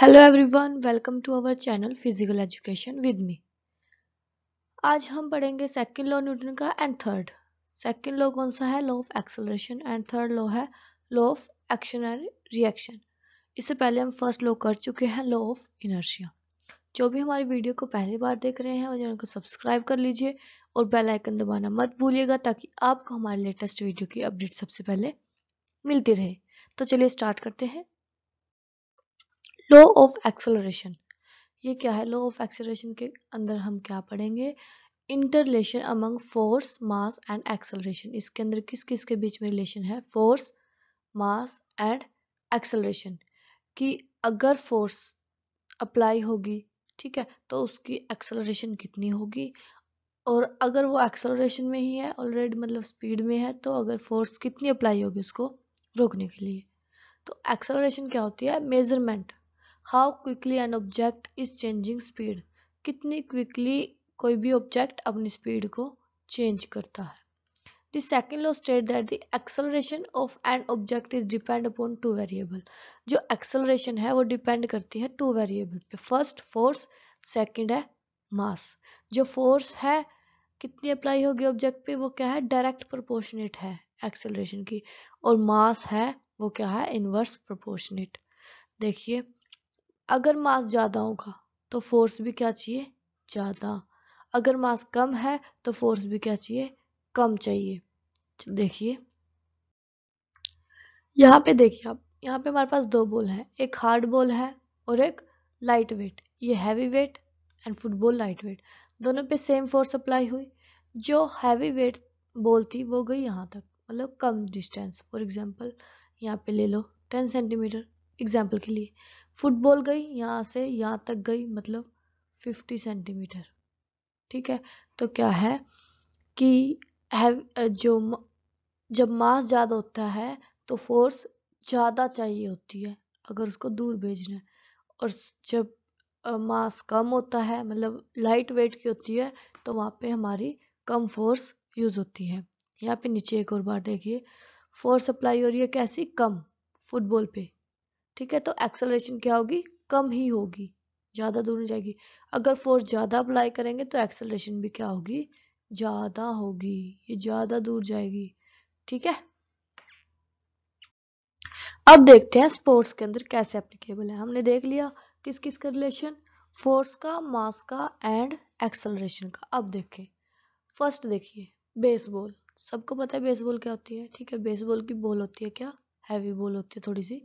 hello everyone welcome to our channel physical education with me आज हम पढ़ेंगे second law Newton का and third second law कौन सा है law of acceleration and third law है law of action and reaction इससे पहले हम फर्स्ट लॉ कर चुके हैं लॉ ऑफ इनर्शिया जो भी हमारी वीडियो को पहली बार देख रहे हैं उनको सब्सक्राइब कर लीजिए और बेल आइकन दबाना मत भूलिएगा ताकि आपको हमारे लेटेस्ट वीडियो की अपडेट सबसे पहले मिलती रहे तो चलिए स्टार्ट करते हैं लॉ ऑफ एक्सेलरेशन ये क्या है लॉ ऑफ एक्सेलरेशन के अंदर हम क्या पढ़ेंगे interrelation among force mass and acceleration इसके अंदर किस किस के बीच में रिलेशन है फोर्स मास एंड एक्सेलरेशन कि अगर फोर्स अप्लाई होगी ठीक है तो उसकी एक्सेलरेशन कितनी होगी और अगर वो एक्सेलरेशन में ही है ऑलरेडी मतलब स्पीड में है तो अगर फोर्स कितनी अप्लाई होगी उसको रोकने के लिए तो एक्सेलरेशन क्या होती है measurement how quickly an object is changing speed कितनी क्विकली कोई भी ऑब्जेक्ट अपनी स्पीड को चेंज करता है the second law state that the acceleration of an object is depend upon two variable जो acceleration है वो depend करती है two variable पे first force second है mass जो force है कितनी अप्लाई होगी ऑब्जेक्ट पे वो क्या है डायरेक्ट प्रोपोर्शनेट है एक्सेलरेशन की और मास है वो क्या है इनवर्स प्रोपोर्शनेट देखिए अगर मास ज़्यादा होगा तो फोर्स भी क्या चाहिए ज़्यादा अगर मास कम है तो फोर्स भी क्या चाहिए कम चाहिए देखिए यहाँ पे देखिए आप यहाँ पे हमारे पास दो बॉल है एक हार्ड बॉल है और एक लाइट वेट ये heavy weight and football light weight दोनों पे सेम फोर्स अप्लाई हुई जो हैवी वेट बॉल थी वो गई यहाँ तक मतलब कम डिस्टेंस फॉर एग्जांपल यहाँ पे ले लो टेन सेंटीमीटर एग्जाम्पल के लिए फुटबॉल गई यहाँ से यहाँ तक गई मतलब फिफ्टी सेंटीमीटर ठीक है तो क्या है कि जो जब मास ज़्यादा होता है तो फोर्स ज़्यादा चाहिए होती है अगर उसको दूर भेजना है और जब मास कम होता है मतलब लाइट वेट की होती है तो वहाँ पे हमारी कम फोर्स यूज़ होती है यहाँ पे नीचे एक और बार देखिए फोर्स अप्लाई हो रही है कैसी कम फुटबॉल पे ठीक है तो एक्सेलरेशन क्या होगी कम ही होगी ज़्यादा दूर नहीं जाएगी अगर फोर्स ज़्यादा अप्लाई करेंगे तो एक्सेलरेशन भी क्या होगी ज़्यादा होगी ये ज़्यादा दूर जाएगी ठीक है अब देखते हैं स्पोर्ट्स के अंदर कैसे एप्लीकेबल है हमने देख लिया किस किस का रिलेशन फोर्स का मास का एंड एक्सलरेशन का अब देखें फर्स्ट देखिए बेसबॉल सबको पता है बेसबॉल क्या होती है ठीक है बेसबॉल की बॉल होती है क्या हैवी बॉल होती है थोड़ी सी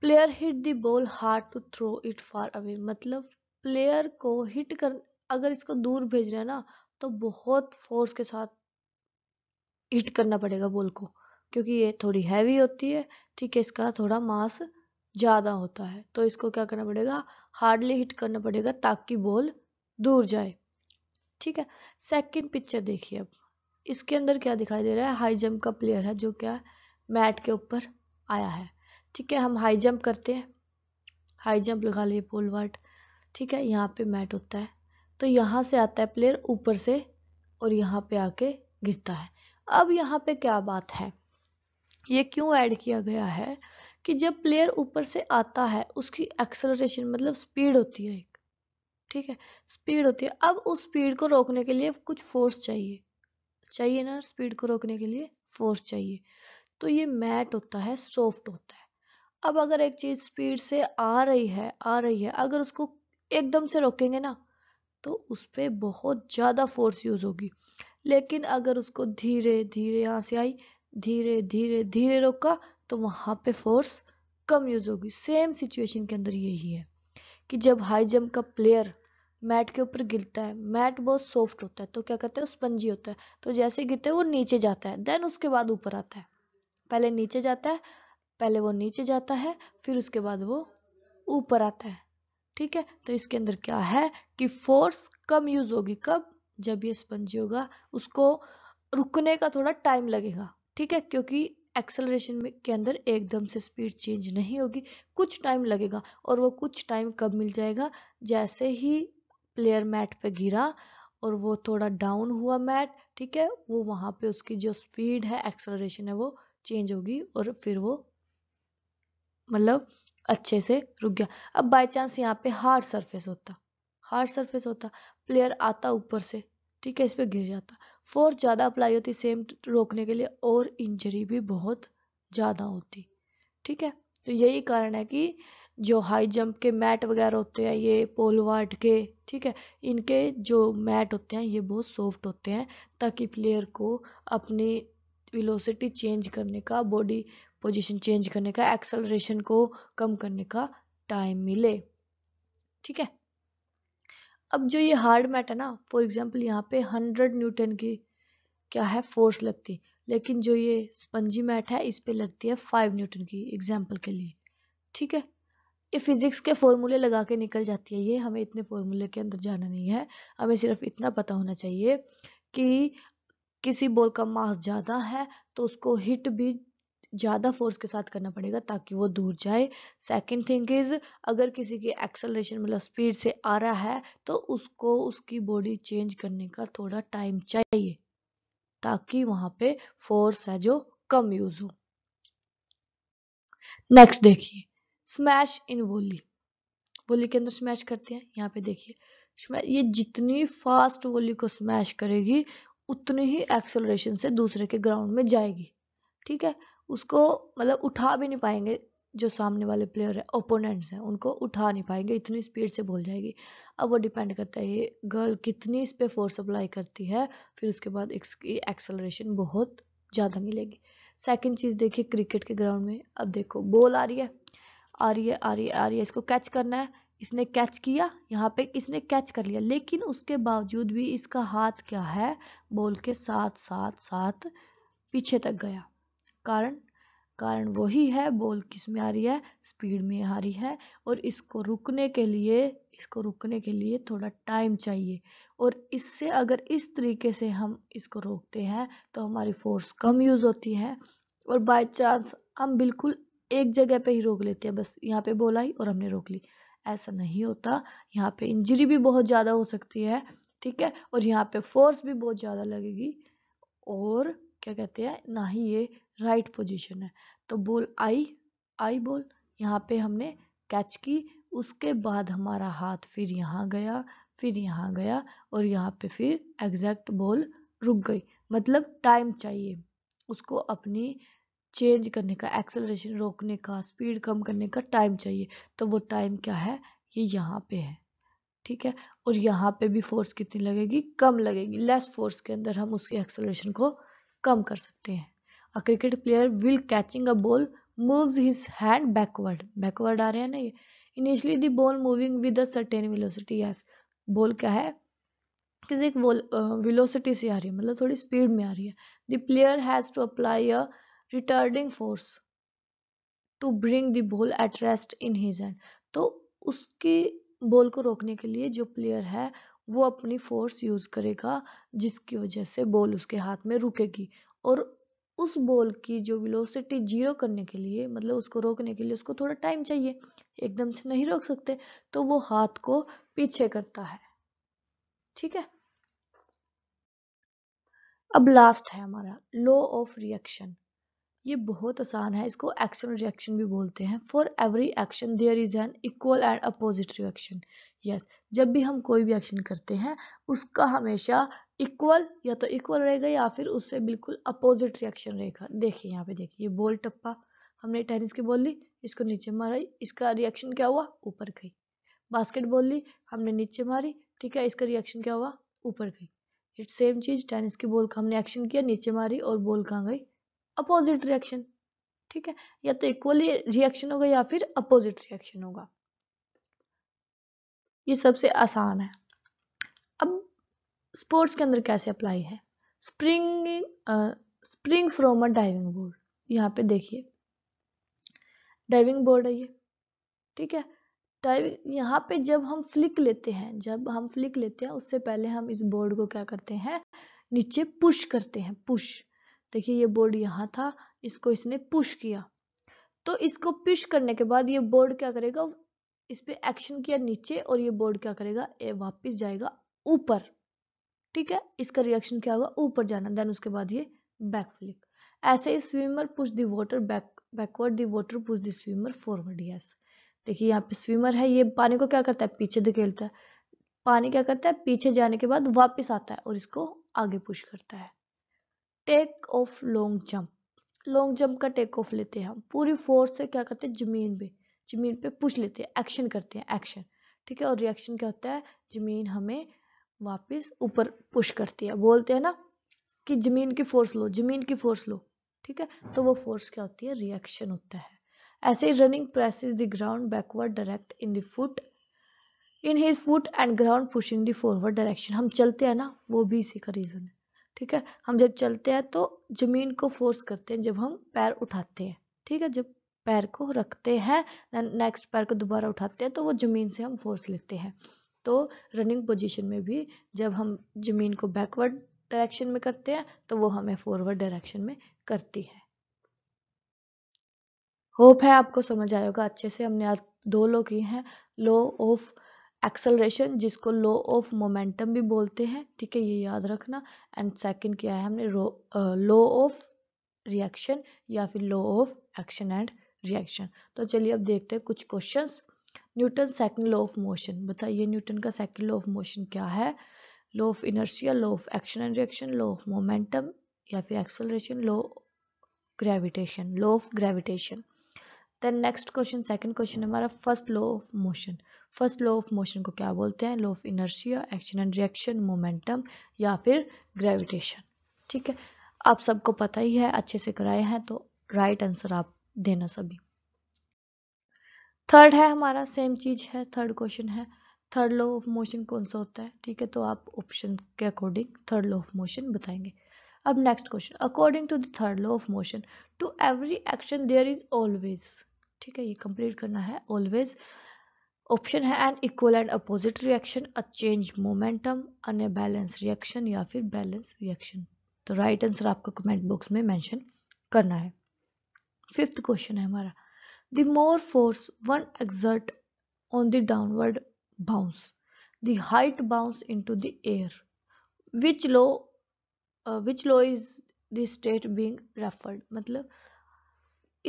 player hit the ball hard to throw it far away मतलब प्लेयर को हिट कर अगर इसको दूर रहे हैं ना तो बहुत फोर्स के साथ हिट करना पड़ेगा बॉल को क्योंकि ये थोड़ी हैवी होती है ठीक है इसका थोड़ा मास ज़्यादा होता है तो इसको क्या करना पड़ेगा हार्डली हिट करना पड़ेगा ताकि बॉल दूर जाए ठीक है सेकंड पिक्चर देखिए अब इसके अंदर क्या दिखाई दे रहा है हाई जंप का प्लेयर है जो क्या मैट के ऊपर आया है ठीक है हम हाई जंप करते हैं हाई जंप लगा लिए पोल वाट ठीक है यहाँ पे मैट होता है तो यहाँ से आता है प्लेयर ऊपर से और यहाँ पे आके गिरता है अब यहाँ पे क्या बात है ये क्यों ऐड किया गया है कि जब प्लेयर ऊपर से आता है उसकी एक्सलरेशन मतलब स्पीड होती है एक ठीक है स्पीड होती है अब उस स्पीड को रोकने के लिए कुछ फोर्स चाहिए चाहिए ना स्पीड को रोकने के लिए फोर्स चाहिए तो ये मैट होता है सॉफ्ट होता है अब अगर एक चीज़ स्पीड से आ रही है आ रही है अगर उसको एकदम से रोकेंगे ना तो उस पर बहुत ज़्यादा फोर्स यूज़ होगी लेकिन अगर उसको धीरे धीरे यहां से आई धीरे धीरे धीरे रोका तो वहां पे फोर्स कम यूज़ होगी सेम सिचुएशन के अंदर यही है कि जब हाई जंप का प्लेयर मैट के ऊपर गिरता है मैट बहुत सॉफ्ट होता है तो क्या करते हैं स्पंजी होता है तो जैसे गिरते हैं वो नीचे जाता है देन उसके बाद ऊपर आता है पहले नीचे जाता है पहले वो नीचे जाता है फिर उसके बाद वो ऊपर आता है ठीक है तो इसके अंदर क्या है कि फोर्स कम यूज होगी कब जब ये स्पंज होगा उसको रुकने का थोड़ा टाइम लगेगा ठीक है क्योंकि एक्सेलरेशन में के अंदर एकदम से स्पीड चेंज नहीं होगी कुछ टाइम लगेगा और वो कुछ टाइम कब मिल जाएगा जैसे ही प्लेयर मैट पे गिरा और वो थोड़ा डाउन हुआ मैट ठीक है वो वहाँ पे उसकी जो स्पीड है एक्सेलरेशन है वो चेंज होगी और फिर वो मतलब अच्छे से रुक गया अब बाय चांस यहाँ पे हार्ड सरफेस होता हार्ड सरफेस होता प्लेयर आता ऊपर से ठीक है इस पर गिर जाता फोर्स ज़्यादा अप्लाई होती सेम रोकने के लिए और इंजरी भी बहुत ज़्यादा होती ठीक है तो यही कारण है कि जो हाई जंप के मैट वगैरह होते हैं ये पोल वाट के ठीक है इनके जो मैट होते हैं ये बहुत सॉफ्ट होते हैं ताकि प्लेयर को अपनी विलोसिटी चेंज करने का बॉडी पोजीशन चेंज करने का एक्सेलरेशन को कम करने का टाइम मिले ठीक है अब जो ये हार्ड मैट है ना फॉर एग्जाम्पल यहाँ पे हंड्रेड न्यूटन की क्या है फोर्स लगती है लेकिन जो ये स्पंजी मैट है इस पर लगती है फाइव न्यूटन की एग्जाम्पल के लिए ठीक है ये फिजिक्स के फॉर्मूले लगा के निकल जाती है ये हमें इतने फॉर्मूले के अंदर जाना नहीं है हमें सिर्फ इतना पता होना चाहिए कि किसी बॉल का मास ज़्यादा है तो उसको हिट भी ज़्यादा फोर्स के साथ करना पड़ेगा ताकि वो दूर जाए सेकंड थिंग इज़ अगर किसी की एक्सलेशन मतलब स्पीड से आ रहा है तो उसको उसकी बॉडी चेंज करने का थोड़ा टाइम चाहिए ताकि वहाँ पे फोर्स है जो कम यूज हो नेक्स्ट देखिए स्मैश इन वोली वोली के अंदर स्मैश करते हैं यहाँ पे देखिए ये जितनी फास्ट वोली को स्मैश करेगी उतनी ही एक्सलरेशन से दूसरे के ग्राउंड में जाएगी ठीक है उसको मतलब उठा भी नहीं पाएंगे जो सामने वाले प्लेयर है ओपोनेंट्स हैं उनको उठा नहीं पाएंगे इतनी स्पीड से बोल जाएगी अब वो डिपेंड करता है ये गर्ल कितनी इस पर फोर्स अप्लाई करती है फिर उसके बाद इसकी एक्सेलरेशन बहुत ज़्यादा मिलेगी सेकंड चीज़ देखिए क्रिकेट के ग्राउंड में अब देखो बॉल आ रही है आ रही है आ रही है आ रही है इसको कैच करना है इसने कैच किया यहाँ पे इसने कैच कर लिया लेकिन उसके बावजूद भी इसका हाथ क्या है बॉल के साथ साथ साथ पीछे तक गया कारण कारण वही है बॉल किस में आ रही है स्पीड में आ रही है और इसको रुकने के लिए इसको रुकने के लिए थोड़ा टाइम चाहिए और इससे अगर इस तरीके से हम इसको रोकते हैं तो हमारी फोर्स कम यूज़ होती है और बाय चांस हम बिल्कुल एक जगह पे ही रोक लेते हैं बस यहाँ पे बोला आई और हमने रोक ली ऐसा नहीं होता यहाँ पे इंजरी भी बहुत ज़्यादा हो सकती है ठीक है और यहाँ पे फोर्स भी बहुत ज़्यादा लगेगी और क्या कहते हैं ना ही ये राइट पोजीशन है तो बोल आई आई बोल यहाँ पे हमने कैच की उसके बाद हमारा हाथ फिर यहाँ गया फिर यहाँ गया और यहाँ पे फिर एग्जैक्ट बॉल रुक गई मतलब टाइम चाहिए उसको अपनी चेंज करने का एक्सेलरेशन रोकने का स्पीड कम करने का टाइम चाहिए तो वो टाइम क्या है ये यहाँ पे है ठीक है और यहाँ पे भी फोर्स कितनी लगेगी कम लगेगी लेस फोर्स के अंदर हम उसकी एक्सेलरेशन को कम कर सकते हैं a cricket player will catching a ball moves his hand backward backward आ रहे हैं ना ये initially the ball moving with a certain velocity yes ball क्या है किसी एक वेलोसिटी से आ रही है मतलब थोड़ी स्पीड में आ रही है the player has to apply a retarding force to bring the ball at rest in his hand तो उसकी बॉल को रोकने के लिए जो प्लेयर है वो अपनी फोर्स यूज़ करेगा जिसकी वजह से बॉल उसके हाथ में रुकेगी और उस बॉल की जो वेलोसिटी जीरो करने के लिए मतलब उसको रोकने के लिए उसको थोड़ा टाइम चाहिए एकदम से नहीं रोक सकते तो वो हाथ को पीछे करता है ठीक है अब लास्ट है हमारा लॉ ऑफ रिएक्शन ये बहुत आसान है इसको एक्शन रिएक्शन भी बोलते हैं for every action there is an equal and opposite reaction yes जब भी हम कोई भी एक्शन करते हैं उसका हमेशा इक्वल या तो इक्वल रहेगा या फिर उससे बिल्कुल अपोजिट रिएक्शन रहेगा देखिए यहाँ पे देखिए ये बॉल टप्पा हमने टेनिस की बॉल ली इसको नीचे मारा इसका रिएक्शन क्या हुआ ऊपर गई बास्केटबॉल ली हमने नीचे मारी ठीक है इसका रिएक्शन क्या हुआ ऊपर गई सेम चीज़ टेनिस की बॉल का हमने एक्शन किया नीचे मारी और बॉल कहाँ गई अपोजिट रिएक्शन ठीक है या तो इक्वली रिएक्शन होगा या फिर अपोजिट रिएक्शन होगा ये सबसे आसान है अब स्पोर्ट्स के अंदर कैसे अप्लाई है spring spring from a diving board यहाँ पे देखिए डाइविंग बोर्ड है ये ठीक है डाइविंग यहाँ पे जब हम फ्लिक लेते हैं जब हम फ्लिक लेते हैं उससे पहले हम इस बोर्ड को क्या करते हैं नीचे पुश करते हैं पुश देखिए ये बोर्ड यहाँ था इसको इसने पुश किया तो इसको पुश करने के बाद ये बोर्ड क्या करेगा इस पर एक्शन किया नीचे और ये बोर्ड क्या करेगा ये वापस जाएगा ऊपर ठीक है इसका रिएक्शन क्या होगा ऊपर जाना देन उसके बाद ये बैक फ्लिक ऐसे ही swimmer push the water back backward the water push the swimmer forward yes देखिए यहाँ पे स्विमर है ये पानी को क्या करता है पीछे धकेलता है पानी क्या करता है पीछे जाने के बाद वापस आता है और इसको आगे पुश करता है take off long jump long jump का टेक ऑफ लेते हैं हम पूरी फोर्स से क्या करते हैं जमीन पे जमीन पे पुश लेते हैं एक्शन करते हैं एक्शन ठीक है और रिएक्शन क्या होता है जमीन हमें वापस ऊपर पुश करती है बोलते हैं ना कि जमीन की फोर्स लो जमीन की फोर्स लो ठीक है तो वो फोर्स क्या होती है रिएक्शन होता है ऐसे ही running presses the ground backward direct in the foot in his foot and ground pushing the forward direction हम चलते हैं ना वो भी इसी का रीजन है ठीक है हम जब चलते हैं तो जमीन को फोर्स करते हैं जब हम पैर उठाते हैं ठीक है जब पैर को रखते हैं नेक्स्ट पैर को दोबारा उठाते हैं तो वो ज़मीन से हम फोर्स लेते हैं तो रनिंग पोजीशन में भी जब हम ज़मीन को बैकवर्ड डायरेक्शन में करते हैं तो वो हमें फॉरवर्ड डायरेक्शन में करती है होप है आपको समझ आएगा अच्छे से हमने आज दो लो की हैं लो ऑफ एक्सलरेशन जिसको लो ऑफ मोमेंटम भी बोलते हैं ठीक है ये याद रखना एंड सेकंड क्या है हमने लो ऑफ रिएक्शन या फिर law of action and reaction तो चलिए अब देखते हैं कुछ questions Newton second law of motion बताइए न्यूटन का सेकंड लॉ ऑफ मोशन क्या है law of inertia law of action and reaction law of momentum या फिर acceleration law gravitation law of gravitation then next question second question हमारा first law of motion first law of motion को क्या बोलते हैं law of inertia action and reaction momentum या फिर gravitation ठीक है आप सबको पता ही है अच्छे से कराए हैं तो राइट right आंसर आप देना सभी थर्ड है हमारा सेम चीज है थर्ड क्वेश्चन है थर्ड लॉ ऑफ मोशन कौन सा होता है ठीक है तो आप ऑप्शन के according third law of motion बताएंगे अब next question according to the third law of motion to every action there is always ठीक है ये कंप्लीट करना है ऑलवेज ऑप्शन है an equal and opposite reaction a change momentum अन्य balance reaction या फिर बैलेंस रिएक्शन तो राइट आंसर आपको कमेंट बॉक्स में मेंशन करना है फिफ्थ क्वेश्चन है हमारा the more force one exert on the downward bounce the height bounce into the air which law which law is the state being referred मतलब uh,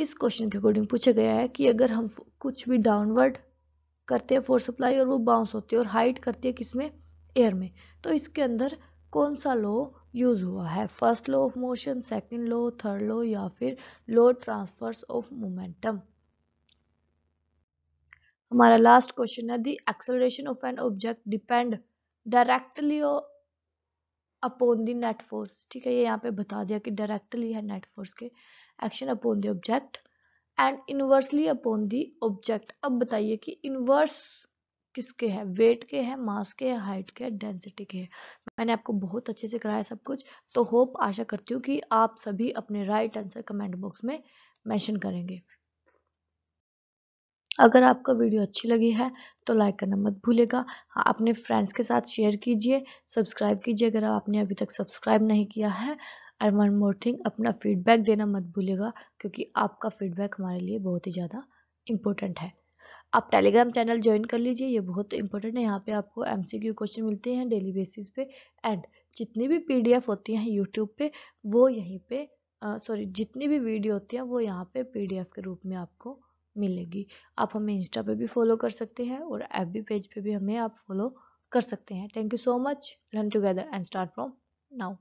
इस question के according पूछा गया है कि अगर हम कुछ भी डाउनवर्ड करते हैं फोर्स अप्लाई और वो बाउंस होती है और हाइट करती है किसमें एयर में तो इसके अंदर कौन सा लो यूज हुआ है first law of motion second law third law या फिर लो ट्रांसफर्स ऑफ मोमेंटम हमारा लास्ट क्वेश्चन है the acceleration of an object depend directly upon the net force ठीक है ये यहाँ पे बता दिया कि डायरेक्टली है नेट फोर्स के action upon the object and inversely upon the object अब बताइए कि इनवर्स किसके है वेट के है मास के है हाइट के है डेंसिटी के है मैंने आपको बहुत अच्छे से कराया सब कुछ तो होप आशा करती हूँ कि आप सभी अपने राइट आंसर कमेंट बॉक्स में मेंशन करेंगे अगर आपको वीडियो अच्छी लगी है तो लाइक करना मत भूलेगा हाँ, अपने फ्रेंड्स के साथ शेयर कीजिए सब्सक्राइब कीजिए अगर आपने अभी तक सब्सक्राइब नहीं किया है एंड वन मोर थिंग अपना फीडबैक देना मत भूलेगा क्योंकि आपका फीडबैक हमारे लिए बहुत ही ज़्यादा इम्पोर्टेंट है आप टेलीग्राम चैनल ज्वाइन कर लीजिए ये बहुत इंपॉर्टेंट है यहाँ पे आपको एमसीक्यू क्वेश्चन मिलते हैं डेली बेसिस पे एंड जितनी भी पीडीएफ होती हैं यूट्यूब पे वो यहीं पे सॉरी जितनी भी वीडियो होती हैं वो यहाँ पे पीडीएफ के रूप में आपको मिलेगी आप हमें इंस्टा पे भी फॉलो कर सकते हैं और एफ बी पेज पे भी हमें आप फॉलो कर सकते हैं thank you so much learn together and start from now